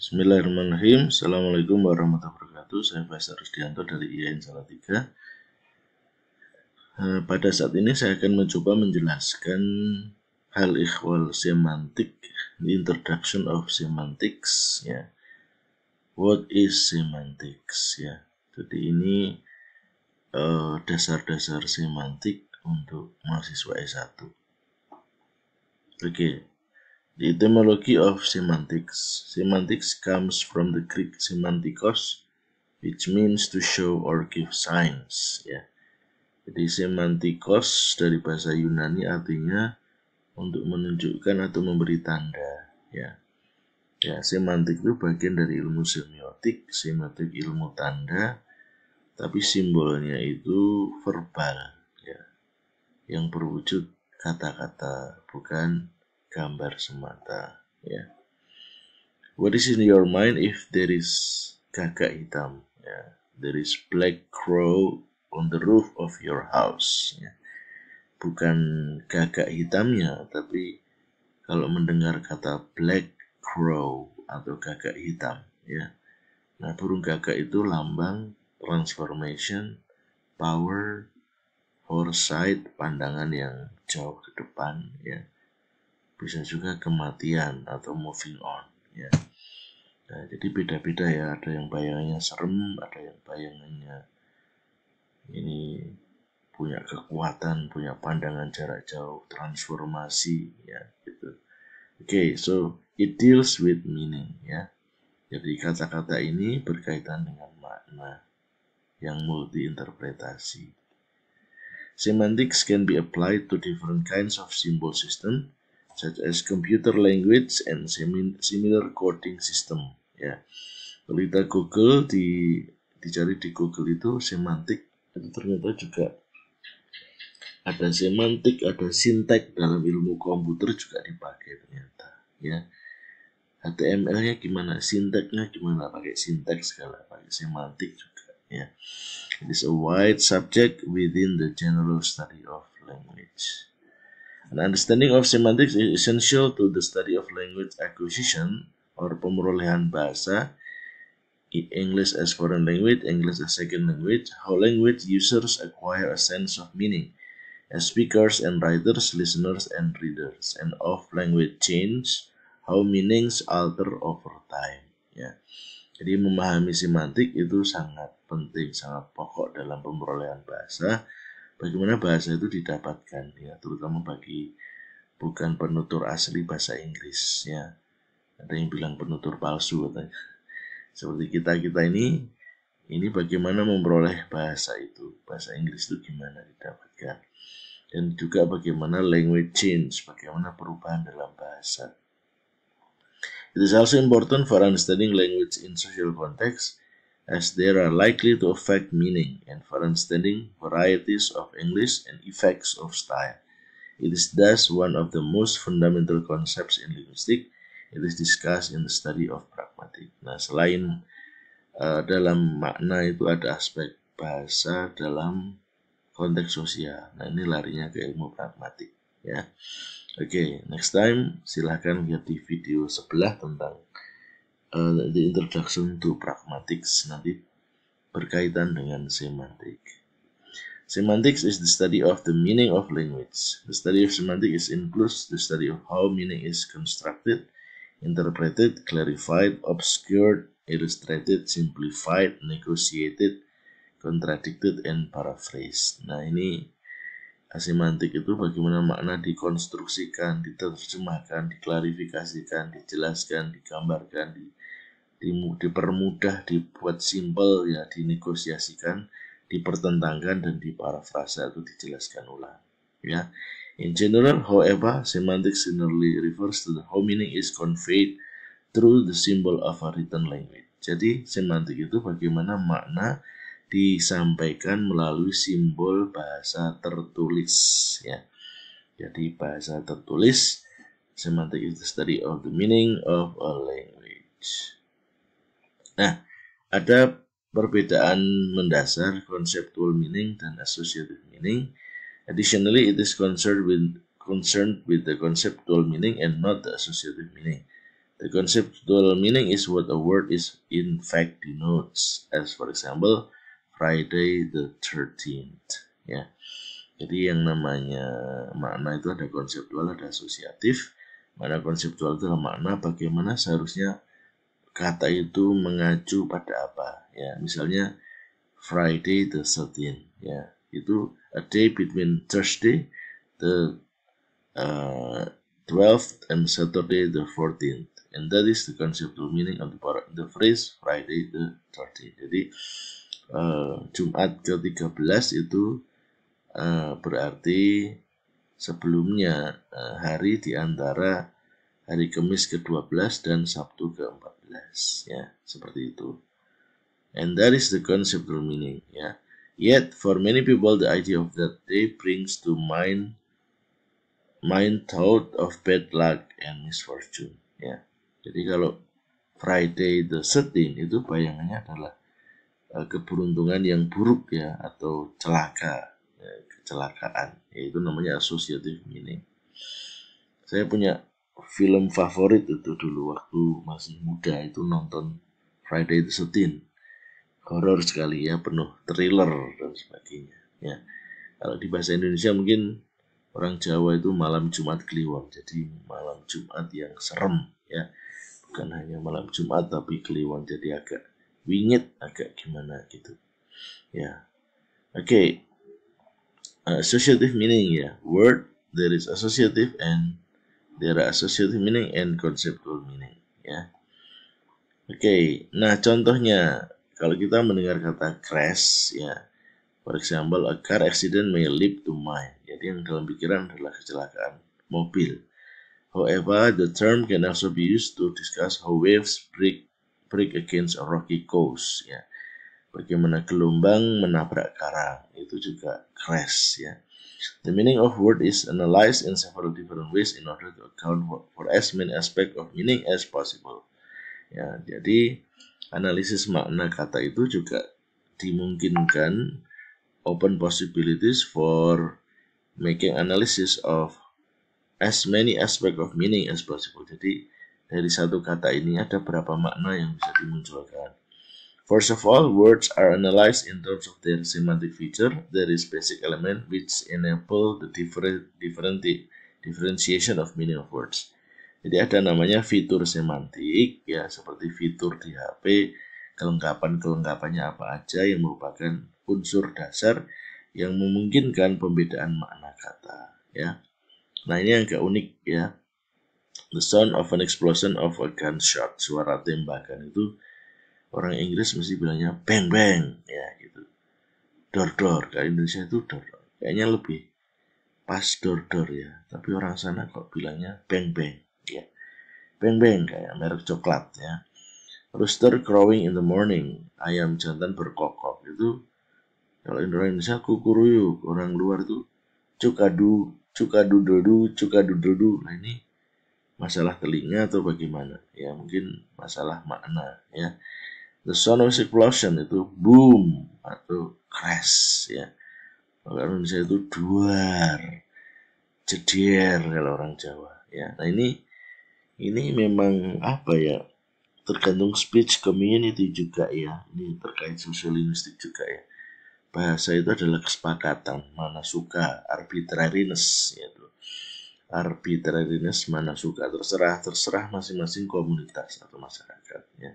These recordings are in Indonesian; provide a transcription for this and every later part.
Bismillahirrahmanirrahim. Assalamualaikum warahmatullahi wabarakatuh. Saya Faisal Rusdianto dari IAIN Salatiga. Eh, pada saat ini saya akan mencoba menjelaskan hal ikhwal semantik, the introduction of semantics, ya. What is semantics, ya. Jadi ini eh, dasar-dasar uh, semantik untuk mahasiswa S1. Oke, okay. The etymology of semantics. Semantics comes from the Greek semantikos, which means to show or give signs. Ya. Jadi semantikos dari bahasa Yunani artinya untuk menunjukkan atau memberi tanda. Ya. Ya, semantik itu bagian dari ilmu semiotik, semantik ilmu tanda, tapi simbolnya itu verbal, ya, yang berwujud kata-kata, bukan gambar semata ya what is in your mind if there is kakak hitam ya there is black crow on the roof of your house ya. bukan kakak hitamnya tapi kalau mendengar kata black crow atau kakak hitam ya nah burung kakak itu lambang transformation power foresight pandangan yang jauh ke depan ya bisa juga kematian atau moving on ya nah, jadi beda-beda ya ada yang bayangannya serem ada yang bayangannya ini punya kekuatan punya pandangan jarak jauh transformasi ya gitu oke okay, so it deals with meaning ya jadi kata-kata ini berkaitan dengan makna yang multiinterpretasi. Semantics can be applied to different kinds of symbol system such as computer language and similar coding system ya kalau google di dicari di google itu semantik itu ternyata juga ada semantik ada sintek dalam ilmu komputer juga dipakai ternyata ya HTML-nya gimana, sinteknya gimana, pakai sintek segala, pakai semantik juga ya. It is a wide subject within the general study of language. An understanding of semantics is essential to the study of language acquisition or pemerolehan bahasa in English as foreign language, English as second language, how language users acquire a sense of meaning as speakers and writers, listeners and readers, and of language change, how meanings alter over time. Ya. Jadi memahami semantik itu sangat penting, sangat pokok dalam pemerolehan bahasa bagaimana bahasa itu didapatkan ya terutama bagi bukan penutur asli bahasa Inggris ya ada yang bilang penutur palsu katanya seperti kita kita ini ini bagaimana memperoleh bahasa itu bahasa Inggris itu gimana didapatkan dan juga bagaimana language change bagaimana perubahan dalam bahasa It is also important for understanding language in social context as they are likely to affect meaning and for understanding varieties of English and effects of style. It is thus one of the most fundamental concepts in linguistics. It is discussed in the study of pragmatic. Nah, selain uh, dalam makna itu ada aspek bahasa dalam konteks sosial. Nah, ini larinya ke ilmu pragmatik, ya. Oke, okay, next time silahkan lihat di video sebelah tentang uh, eh, the introduction to pragmatics nanti berkaitan dengan semantik. Semantics is the study of the meaning of language. The study of semantics includes the study of how meaning is constructed, interpreted, clarified, obscured, illustrated, simplified, negotiated, contradicted, and paraphrased. Nah ini semantik itu bagaimana makna dikonstruksikan, diterjemahkan, diklarifikasikan, dijelaskan, digambarkan, di dipermudah, dibuat simpel ya, dinegosiasikan, dipertentangkan dan diparafrasa itu dijelaskan ulang. Ya. In general, however, semantics generally refers to the how meaning is conveyed through the symbol of a written language. Jadi, semantik itu bagaimana makna disampaikan melalui simbol bahasa tertulis ya. Jadi bahasa tertulis semantik itu the study of the meaning of a language. Nah, ada perbedaan mendasar conceptual meaning dan associative meaning. Additionally, it is concerned with concerned with the conceptual meaning and not the associative meaning. The conceptual meaning is what a word is in fact denotes, as for example, Friday the 13th. Ya. Jadi yang namanya makna itu ada konseptual, ada asosiatif. Mana konseptual itu makna bagaimana seharusnya kata itu mengacu pada apa ya misalnya Friday the 13 ya itu a day between Thursday the uh, 12th and Saturday the 14th and that is the conceptual meaning of the, the phrase Friday the 13th jadi uh, Jumat ke-13 itu uh, berarti sebelumnya uh, hari di antara hari Kamis ke-12 dan Sabtu ke-14 ya seperti itu and that is the conceptual meaning ya yet for many people the idea of that day brings to mind mind thought of bad luck and misfortune ya jadi kalau Friday the 13 itu bayangannya adalah uh, keberuntungan yang buruk ya atau celaka ya, kecelakaan yaitu namanya associative meaning saya punya film favorit itu dulu waktu masih muda itu nonton Friday the 13 horor sekali ya penuh thriller dan sebagainya ya kalau di bahasa Indonesia mungkin orang Jawa itu malam Jumat Kliwon jadi malam Jumat yang serem ya bukan hanya malam Jumat tapi Kliwon jadi agak wingit agak gimana gitu ya oke okay. associative meaning ya word there is associative and There associative meaning and conceptual meaning. Ya. Oke, okay. nah contohnya kalau kita mendengar kata crash, ya, for example, a car accident may leap to mind. Jadi yang dalam pikiran adalah kecelakaan mobil. However, the term can also be used to discuss how waves break break against a rocky coast. Ya, bagaimana gelombang menabrak karang itu juga crash. Ya. The meaning of word is analyzed in several different ways in order to account for as many aspect of meaning as possible. Ya, jadi analisis makna kata itu juga dimungkinkan open possibilities for making analysis of as many aspect of meaning as possible. Jadi dari satu kata ini ada berapa makna yang bisa dimunculkan. First of all, words are analyzed in terms of their semantic feature. There is basic element which enable the different, different differentiation of meaning of words. Jadi ada namanya fitur semantik ya seperti fitur di HP, kelengkapan-kelengkapannya apa aja yang merupakan unsur dasar yang memungkinkan pembedaan makna kata ya. Nah, ini agak unik ya. The sound of an explosion of a gunshot, suara tembakan itu orang Inggris mesti bilangnya bang bang ya gitu dor dor kalau Indonesia itu dor kayaknya lebih pas dor dor ya tapi orang sana kok bilangnya bang bang ya bang bang kayak merek coklat ya rooster crowing in the morning ayam jantan berkokok itu kalau Indonesia kukuruyuk orang luar tuh cukadu cukadu dudu nah ini masalah telinga atau bagaimana ya mungkin masalah makna ya The sonorous explosion itu boom atau crash ya. Kalau Indonesia itu duar, cedir kalau orang Jawa ya. Nah ini ini memang apa ya tergantung speech community juga ya. Ini terkait sosialistik juga ya. Bahasa itu adalah kesepakatan mana suka arbitrariness yaitu arbitrariness mana suka terserah terserah masing-masing komunitas atau masyarakat ya.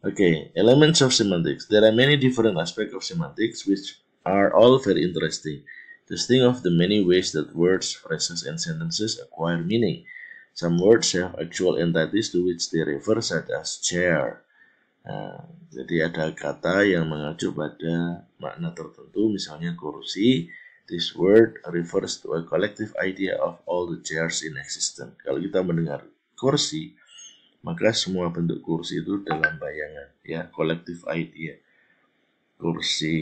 Okay, elements of semantics. There are many different aspects of semantics which are all very interesting. Just think of the many ways that words, phrases, and sentences acquire meaning. Some words have actual entities to which they refer, such as chair. Uh, jadi ada kata yang mengacu pada makna tertentu, misalnya kursi. This word refers to a collective idea of all the chairs in existence. Kalau kita mendengar kursi, maka semua bentuk kursi itu dalam bayangan ya kolektif idea ya. kursi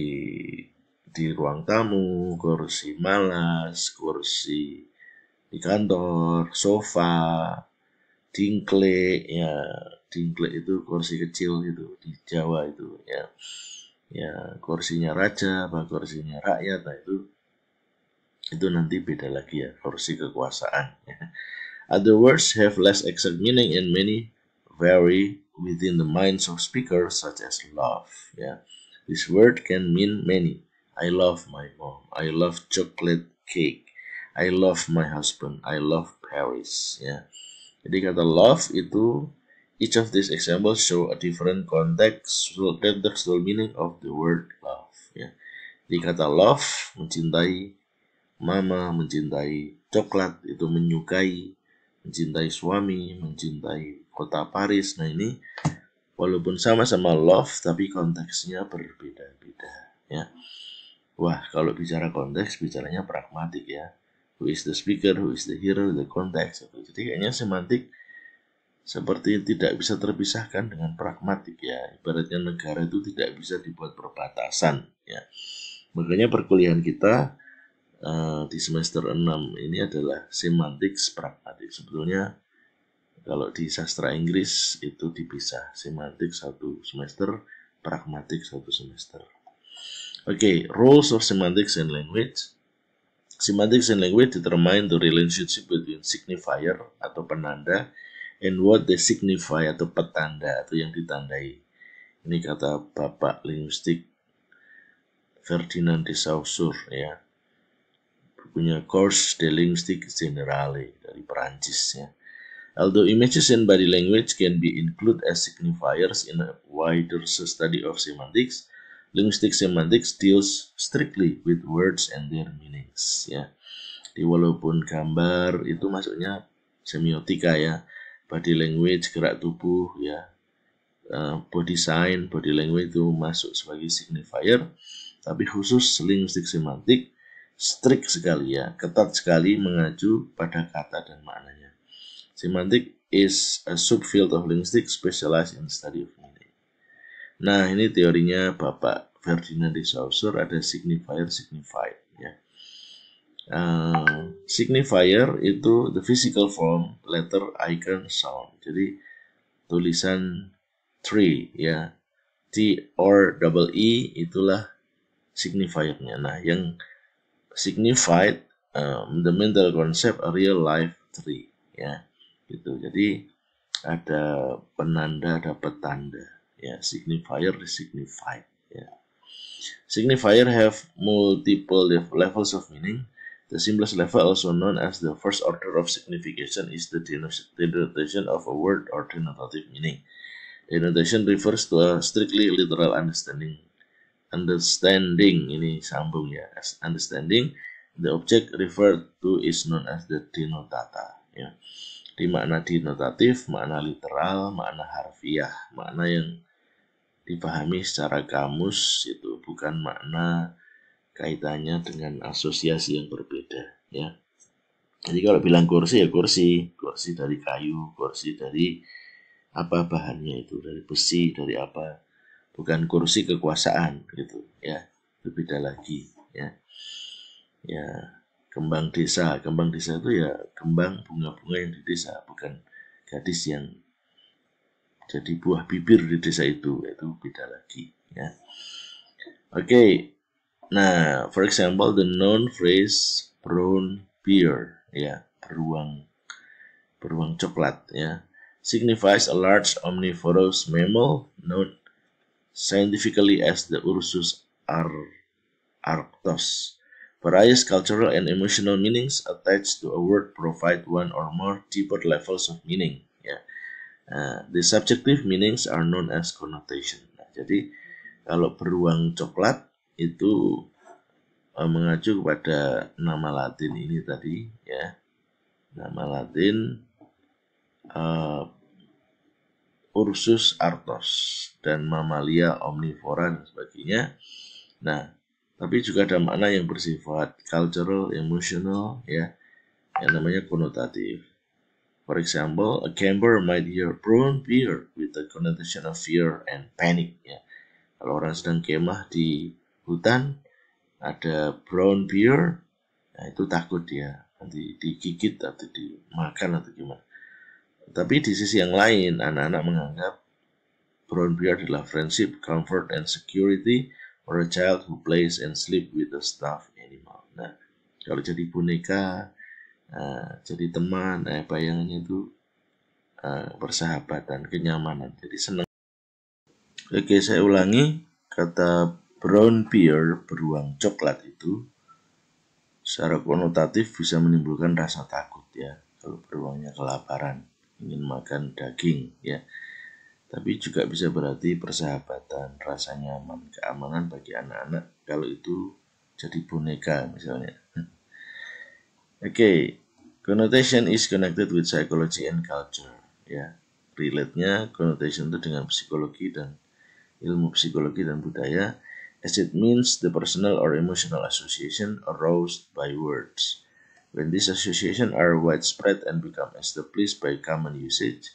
di ruang tamu kursi malas kursi di kantor sofa dingkle ya dingkle itu kursi kecil itu di Jawa itu ya ya kursinya raja apa kursinya rakyat nah itu itu nanti beda lagi ya kursi kekuasaan ya. Other words have less exact meaning and many vary within the minds of speakers, such as love. Yeah, this word can mean many. I love my mom. I love chocolate cake. I love my husband. I love Paris. Yeah, Jadi kata love itu each of these examples show a different context so that's the meaning of the word love. Ya. Jadi kata love mencintai mama mencintai coklat itu menyukai mencintai suami, mencintai kota Paris. Nah ini walaupun sama-sama love tapi konteksnya berbeda-beda ya. Wah, kalau bicara konteks bicaranya pragmatik ya. Who is the speaker, who is the hero, the context. Jadi kayaknya semantik seperti tidak bisa terpisahkan dengan pragmatik ya. Ibaratnya negara itu tidak bisa dibuat perbatasan ya. Makanya perkuliahan kita Eh, di semester 6 ini adalah semantik pragmatik. Sebetulnya kalau di sastra Inggris itu dipisah semantik satu semester, pragmatik satu semester. Oke, okay, roles of semantics and language. Semantics and language determine the relationship between signifier atau penanda and what they signify atau petanda atau yang ditandai. Ini kata Bapak Linguistik Ferdinand de Saussure ya punya course de linguistique generale dari Perancis ya. Although images and body language can be included as signifiers in a wider study of semantics, linguistic semantics deals strictly with words and their meanings ya. Jadi walaupun gambar itu masuknya semiotika ya, body language, gerak tubuh ya, uh, body sign, body language itu masuk sebagai signifier, tapi khusus linguistik semantik strik sekali ya, ketat sekali mengacu pada kata dan maknanya. Semantik is a subfield of linguistics specialized in study of meaning. Nah, ini teorinya Bapak Ferdinand de Saussure ada signifier signified ya. Uh, signifier itu the physical form, letter, icon, sound. Jadi tulisan tree ya, T or double E itulah signifiernya. Nah, yang signified um, the mental concept a real life tree ya gitu jadi ada penanda ada petanda ya signifier signified ya signifier have multiple levels of meaning the simplest level also known as the first order of signification is the denotation of a word or denotative meaning denotation refers to a strictly literal understanding understanding ini sambung ya as understanding the object referred to is known as the denotata ya di makna denotatif makna literal makna harfiah makna yang dipahami secara kamus itu bukan makna kaitannya dengan asosiasi yang berbeda ya jadi kalau bilang kursi ya kursi kursi dari kayu kursi dari apa bahannya itu dari besi dari apa bukan kursi kekuasaan gitu ya itu beda lagi ya ya kembang desa kembang desa itu ya kembang bunga-bunga yang di desa bukan gadis yang jadi buah bibir di desa itu itu beda lagi ya oke okay. nah for example the noun phrase brown beer ya beruang beruang coklat ya signifies a large omnivorous mammal known scientifically as the Ursus ar arctos. Various cultural and emotional meanings attached to a word provide one or more deeper levels of meaning. Ya. Uh, the subjective meanings are known as connotation. Nah, jadi kalau beruang coklat itu uh, mengacu kepada nama Latin ini tadi, ya. Nama Latin uh, Ursus artos dan mamalia omnivora dan sebagainya. Nah, tapi juga ada makna yang bersifat cultural, emotional, ya, yang namanya konotatif. For example, a camper might hear prone fear with the connotation of fear and panic. Ya. Kalau orang sedang kemah di hutan, ada brown bear, nah itu takut dia nanti digigit atau dimakan atau gimana. Tapi di sisi yang lain, anak-anak menganggap brown bear adalah friendship, comfort, and security for a child who plays and sleep with a stuffed animal. Nah, kalau jadi boneka, uh, jadi teman, eh, bayangannya itu uh, persahabatan, kenyamanan. Jadi senang. Oke, saya ulangi. Kata brown bear beruang coklat itu secara konotatif bisa menimbulkan rasa takut ya kalau beruangnya kelaparan ingin makan daging ya tapi juga bisa berarti persahabatan, rasa nyaman, keamanan bagi anak-anak kalau itu jadi boneka misalnya. Oke, okay. connotation is connected with psychology and culture. Ya, relate-nya connotation itu dengan psikologi dan ilmu psikologi dan budaya as it means the personal or emotional association aroused by words. When these associations are widespread and become established by common usage,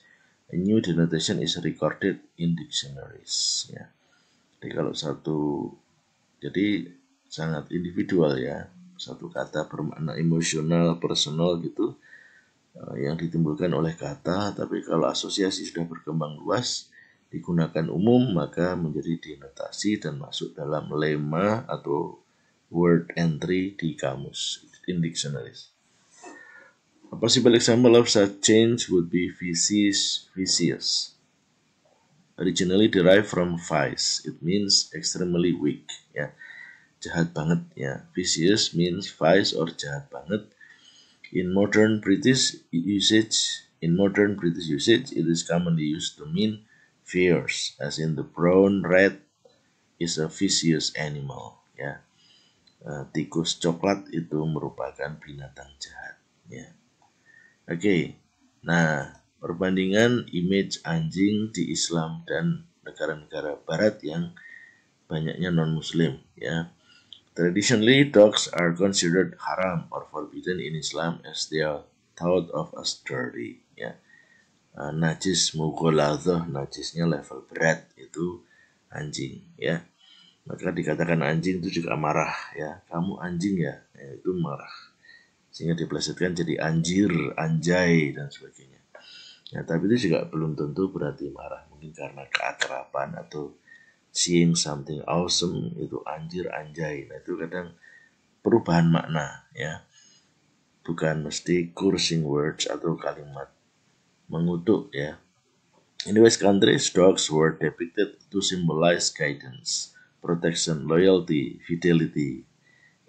a new denotation is recorded in dictionaries. Ya. Jadi kalau satu, jadi sangat individual ya, satu kata bermakna emosional, personal gitu, eh, yang ditimbulkan oleh kata, tapi kalau asosiasi sudah berkembang luas, digunakan umum, maka menjadi denotasi dan masuk dalam lema atau word entry di kamus. in dictionaries. A possible example of such change would be vicious, vicious. Originally derived from vice, it means extremely weak, yeah, Jahat banget, yeah. Vicious means vice or jahat banget. In modern British usage, in modern British usage, it is commonly used to mean fierce, as in the brown rat is a vicious animal, yeah. Eh, tikus coklat itu merupakan binatang jahat ya oke okay. nah perbandingan image anjing di Islam dan negara-negara barat yang banyaknya non muslim ya traditionally dogs are considered haram or forbidden in Islam as they are thought of as dirty ya uh, najis mughaladhah najisnya level berat itu anjing ya maka dikatakan anjing itu juga marah ya kamu anjing ya, ya itu marah sehingga dipelesetkan jadi anjir anjay dan sebagainya ya tapi itu juga belum tentu berarti marah mungkin karena keakraban atau seeing something awesome itu anjir anjay nah itu kadang perubahan makna ya bukan mesti cursing words atau kalimat mengutuk ya in the West countries dogs were depicted to symbolize guidance protection, loyalty, fidelity.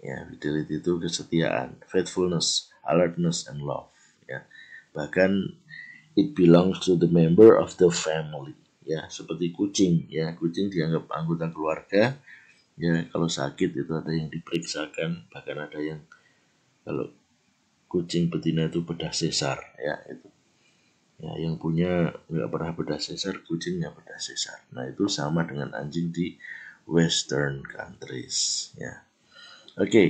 Ya, fidelity itu kesetiaan, faithfulness, alertness, and love. Ya, bahkan it belongs to the member of the family. Ya, seperti kucing. Ya, kucing dianggap anggota keluarga. Ya, kalau sakit itu ada yang diperiksakan, bahkan ada yang kalau kucing betina itu bedah sesar. Ya, itu ya yang punya nggak pernah bedah sesar kucingnya bedah sesar nah itu sama dengan anjing di Western countries. Ya. Oke, okay.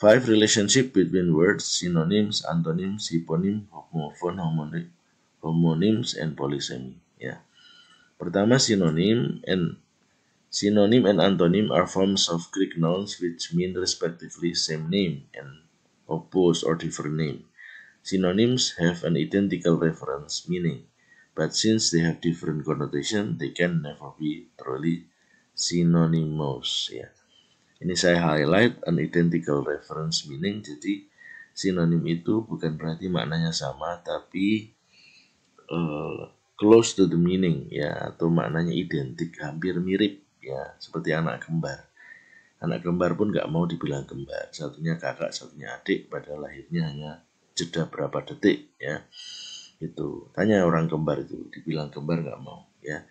five relationship between words, synonyms, antonyms, hyponym, homophone, homony, homonyms, and polysemy. Ya. Pertama synonym and Synonym and antonym are forms of Greek nouns which mean respectively same name and opposed or different name. Synonyms have an identical reference meaning, but since they have different connotation, they can never be truly synonymous ya. Ini saya highlight an identical reference meaning jadi sinonim itu bukan berarti maknanya sama tapi uh, close to the meaning ya atau maknanya identik hampir mirip ya seperti anak kembar. Anak kembar pun nggak mau dibilang kembar, satunya kakak, satunya adik pada lahirnya hanya jeda berapa detik ya itu tanya orang kembar itu dibilang kembar nggak mau ya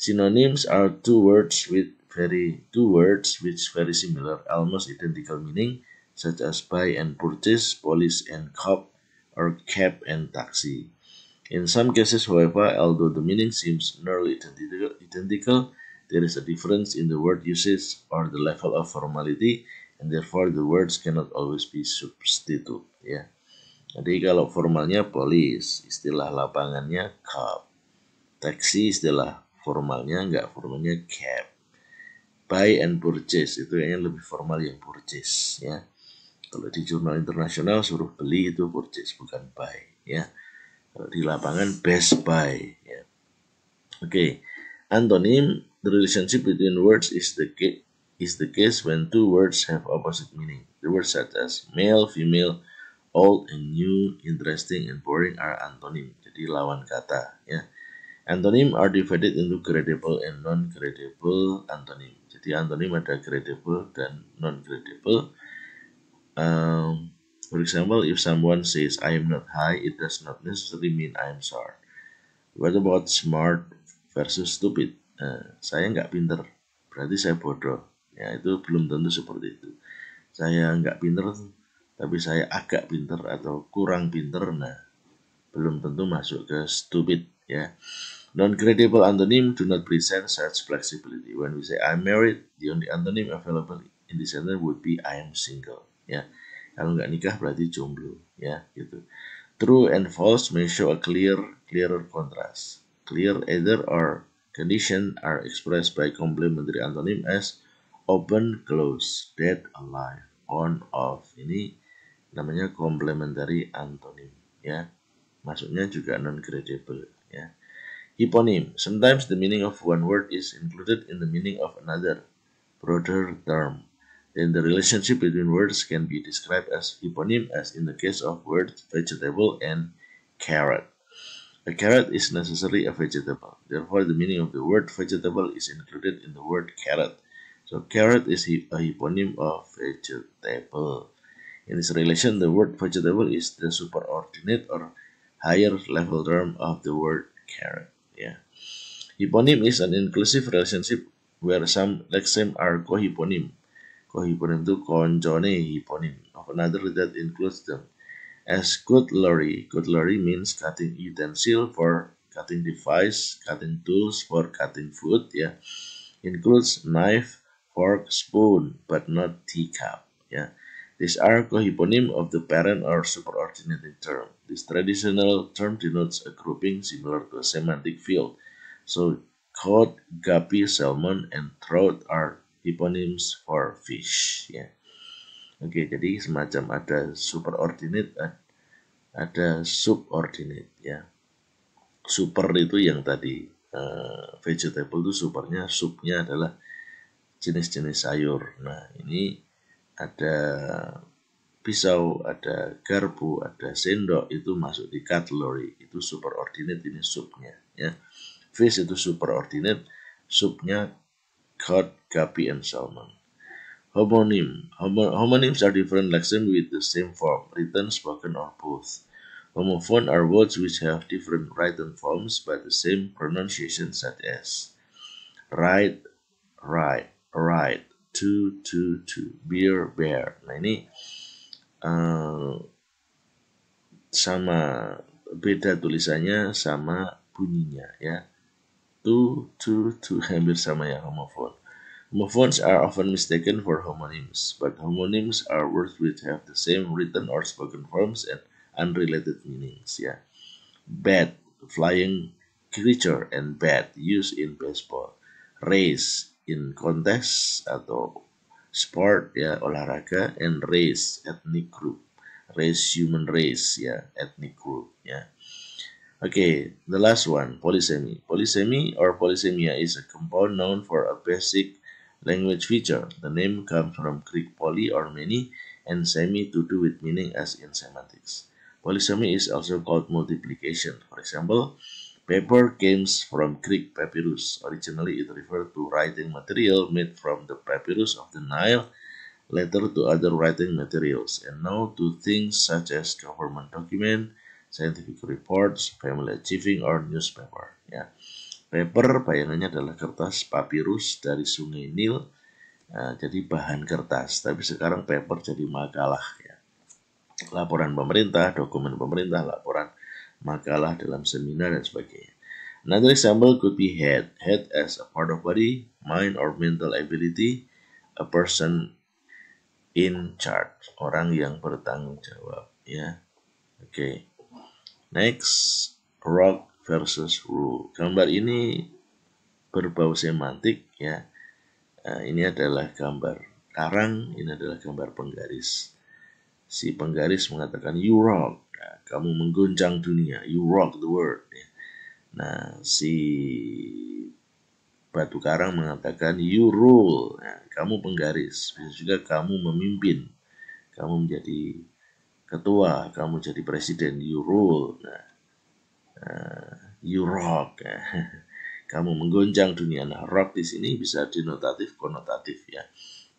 Synonyms are two words with very two words which very similar, almost identical meaning, such as buy and purchase, police and cop, or cab and taxi. In some cases, however, although the meaning seems nearly identical, identical, there is a difference in the word usage or the level of formality, and therefore the words cannot always be substituted. Yeah, Jadi kalau formalnya polis, istilah lapangannya cop. taxi istilah formalnya enggak formalnya cap buy and purchase itu kayaknya lebih formal yang purchase ya kalau di jurnal internasional suruh beli itu purchase bukan buy ya kalau di lapangan best buy ya oke okay. antonim the relationship between words is the case is the case when two words have opposite meaning. The words such as male, female, old and new, interesting and boring are antonim Jadi lawan kata ya. Antonym are divided into credible and non credible antonym. Jadi antonym ada credible dan non credible Um, for example, if someone says I am not high, it does not necessarily mean I am smart. What about smart versus stupid? Uh, saya nggak pinter, berarti saya bodoh. Ya itu belum tentu seperti itu. Saya nggak pinter, tapi saya agak pinter atau kurang pinter. Nah, belum tentu masuk ke stupid Yeah. non credible antonym do not present such flexibility. When we say I'm married, the only antonym available in this sentence would be I am single. Ya, kalau nggak nikah berarti jomblo. Ya, gitu. True and false may show a clear, clearer contrast. Clear either or condition are expressed by complementary antonym as open, close, dead, alive, on, off. Ini namanya complementary antonym. Ya, maksudnya juga non credible Hyponym. Sometimes the meaning of one word is included in the meaning of another, broader term. Then the relationship between words can be described as hyponym, as in the case of words vegetable and carrot. A carrot is necessarily a vegetable. Therefore, the meaning of the word vegetable is included in the word carrot. So carrot is a hyponym of vegetable. In this relation, the word vegetable is the superordinate or higher level term of the word carrot. ya. Hiponim is an inclusive relationship where some lexemes are cohiponim. Cohiponim itu konjone hiponim of another that includes them. As cutlery, cutlery means cutting utensil for cutting device, cutting tools for cutting food ya. Includes knife, fork, spoon, but not teacup ya. These are cohyponym of the parent or superordinate term. This traditional term denotes a grouping similar to a semantic field. So, cod, guppy, salmon, and trout are hyponyms for fish. Yeah. Oke, okay, jadi semacam ada superordinate, ada subordinate. Ya. Super itu yang tadi uh, vegetable itu supernya, subnya adalah jenis-jenis sayur. Nah, ini ada pisau, ada garpu, ada sendok itu masuk di cutlery, itu superordinate ini subnya ya. Fish itu superordinate, subnya cod, guppy and salmon. Homonym. Homo homonyms are different lexemes with the same form, written, spoken or both. Homophone are words which have different written forms but the same pronunciation such as right, right, right, two two two beer bear nah ini uh, sama beda tulisannya sama bunyinya ya two two two hampir sama yang homophone homophones are often mistaken for homonyms but homonyms are words which have the same written or spoken forms and unrelated meanings ya bat flying creature and bat used in baseball race in contest atau sport ya olahraga and race ethnic group race human race ya ethnic group ya okay the last one polysemy polysemy or polysemia is a compound known for a basic language feature the name comes from greek poly or many and semi to do with meaning as in semantics polysemy is also called multiplication for example Paper comes from Greek papyrus. Originally, it referred to writing material made from the papyrus of the Nile, later to other writing materials, and now to things such as government document, scientific reports, family achieving, or newspaper. Yeah, Paper bayangannya adalah kertas papyrus dari sungai Nil, uh, jadi bahan kertas. Tapi sekarang paper jadi makalah. Ya. Laporan pemerintah, dokumen pemerintah, laporan makalah dalam seminar dan sebagainya. Another example could be head. Head as a part of body, mind or mental ability, a person in charge, orang yang bertanggung jawab, ya. Oke. Okay. Next, rock versus rule. Gambar ini berbau semantik, ya. Uh, ini adalah gambar karang, ini adalah gambar penggaris. Si penggaris mengatakan you rock, kamu mengguncang dunia you rock the world ya. nah si batu karang mengatakan you rule ya, kamu penggaris bisa juga kamu memimpin kamu menjadi ketua kamu jadi presiden you rule nah, uh, you rock ya. kamu mengguncang dunia nah rock di sini bisa denotatif konotatif ya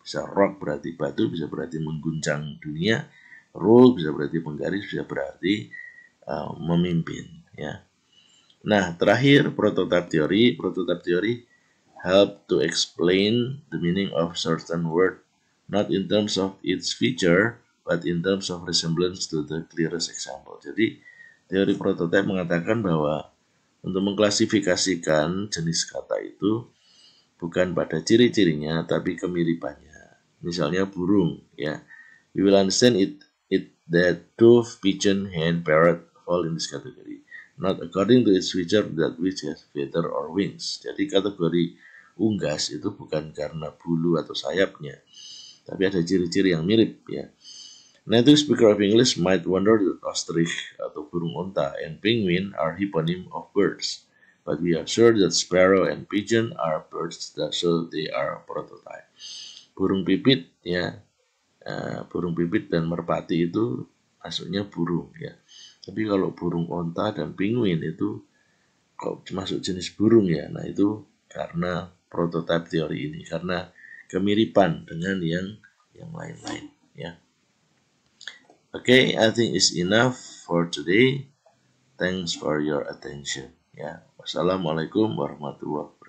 bisa rock berarti batu bisa berarti mengguncang dunia rule bisa berarti penggaris bisa berarti uh, memimpin ya nah terakhir prototype teori prototype teori help to explain the meaning of certain word not in terms of its feature but in terms of resemblance to the clearest example jadi teori prototype mengatakan bahwa untuk mengklasifikasikan jenis kata itu bukan pada ciri-cirinya tapi kemiripannya misalnya burung ya we will understand it that dove, pigeon, hen, parrot fall in this category, not according to its feature that which has feather or wings. Jadi kategori unggas itu bukan karena bulu atau sayapnya, tapi ada ciri-ciri yang mirip ya. Native speaker of English might wonder that ostrich atau burung unta and penguin are hyponym of birds, but we are sure that sparrow and pigeon are birds, that so they are prototype. Burung pipit ya Eh, burung pipit dan merpati itu masuknya burung ya tapi kalau burung onta dan penguin itu kok masuk jenis burung ya nah itu karena prototipe teori ini karena kemiripan dengan yang yang lain-lain ya Oke, okay, I think it's enough for today. Thanks for your attention. Ya, wassalamualaikum warahmatullahi